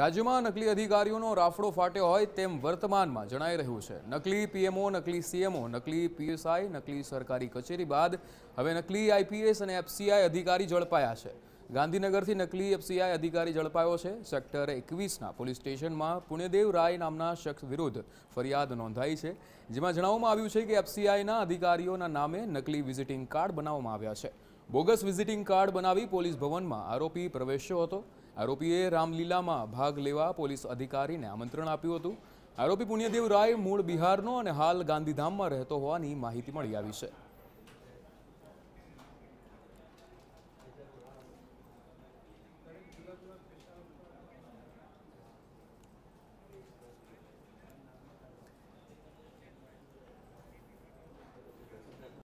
રાજ્યમાં નકલી અધિકારીઓનો રાફડો ફાટ્યો હોય તેમ વર્તમાનમાં જણાઈ રહ્યું છે નકલી પીએમઓ નકલી સીએમઓ નકલી પીએસઆઈ નકલી સરકારી કચેરી બાદ હવે નકલી આઈપીએસ અને એફસીઆઈ અધિકારી ઝડપાયા છે ગાંધીનગરથી નકલી એફસીઆઈ અધિકારી ઝડપાયો છે સેક્ટર એકવીસના પોલીસ સ્ટેશનમાં પુણ્યદેવ રાય નામના શખ્સ વિરુદ્ધ ફરિયાદ નોંધાઈ છે જેમાં જણાવવામાં આવ્યું છે કે એફસીઆઈના અધિકારીઓના નામે નકલી વિઝિટિંગ કાર્ડ બનાવવામાં આવ્યા છે બોગસ વિઝિટિંગ કાર્ડ બનાવી પોલીસ ભવનમાં આરોપી પ્રવેશ્યો હતો આરોપીએ રામલીલામાં ભાગ લેવા પોલીસ અધિકારીને આમંત્રણ આપ્યું હતું આરોપી પુણ્યદેવ રાય મૂળ બિહારનો અને હાલ ગાંધીધામમાં રહેતો હોવાની માહિતી મળી આવી છે